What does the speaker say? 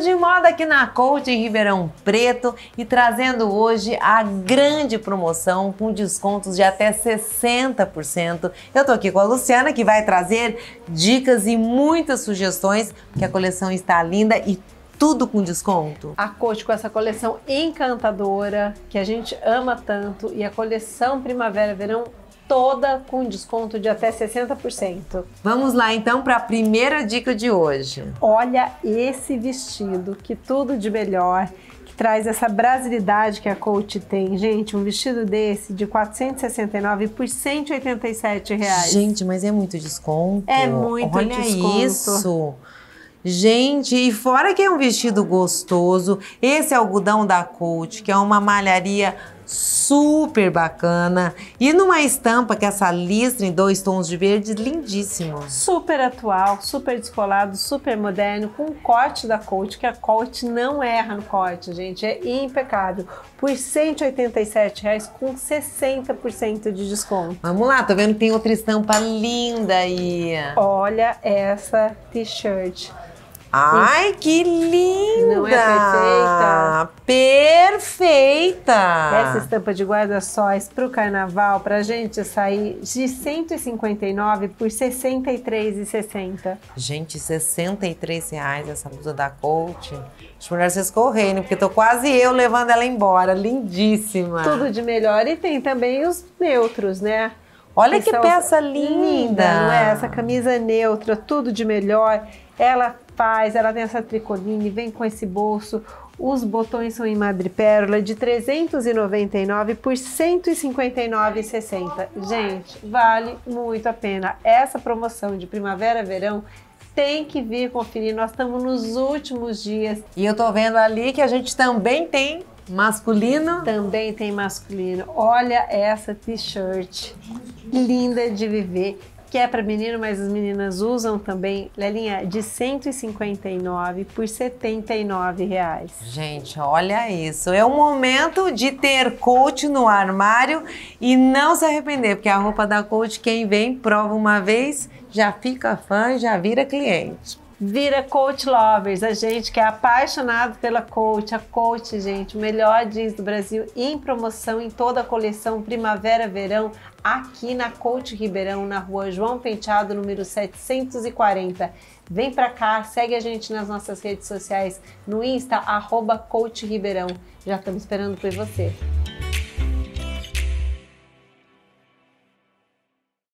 de moda aqui na Coach em Ribeirão Preto e trazendo hoje a grande promoção com descontos de até 60%. Eu tô aqui com a Luciana que vai trazer dicas e muitas sugestões, porque a coleção está linda e tudo com desconto. A Coach com essa coleção encantadora que a gente ama tanto e a coleção primavera-verão toda com desconto de até 60%. Vamos lá então para a primeira dica de hoje. Olha esse vestido, que tudo de melhor que traz essa brasilidade que a coach tem. Gente, um vestido desse de 469 por 187 reais. Gente, mas é muito desconto. É muito Olha né, desconto. isso. Gente, e fora que é um vestido gostoso, esse algodão da Coach, que é uma malharia super bacana. E numa estampa que é essa listra em dois tons de verde, lindíssimo. Super atual, super descolado, super moderno, com um corte da Coach, que a Coach não erra no corte, gente. É impecável. Por R$ 187,00 com 60% de desconto. Vamos lá, tá vendo? Tem outra estampa linda aí. Olha essa t-shirt. Ai, que linda! Não é perfeita! Essa estampa de guarda-sóis para o carnaval, para gente sair de 159 por 63,60. Gente, 63 reais essa blusa da Coach. As mulheres vocês escorrendo, porque tô quase eu levando ela embora. Lindíssima! Tudo de melhor. E tem também os neutros, né? Olha que, que peça linda. linda! Não é? Essa camisa é neutra, tudo de melhor. Ela faz, ela tem essa tricoline, vem com esse bolso. Os botões são em madrepérola de 399 por 159,60. Gente, vale muito a pena. Essa promoção de primavera-verão tem que vir conferir. Nós estamos nos últimos dias. E eu tô vendo ali que a gente também tem masculino. Também tem masculino. Olha essa t-shirt linda de viver que é para menino, mas as meninas usam também, Lelinha, de 159 por 79 reais. Gente, olha isso. É o momento de ter coach no armário e não se arrepender, porque a roupa da coach, quem vem, prova uma vez, já fica fã, já vira cliente vira coach lovers. A gente que é apaixonado pela coach, a coach, gente, o melhor jeans do Brasil em promoção em toda a coleção primavera-verão aqui na Coach Ribeirão, na rua João Penteado, número 740. Vem pra cá, segue a gente nas nossas redes sociais, no Insta, arroba Coach Ribeirão. Já estamos esperando por você.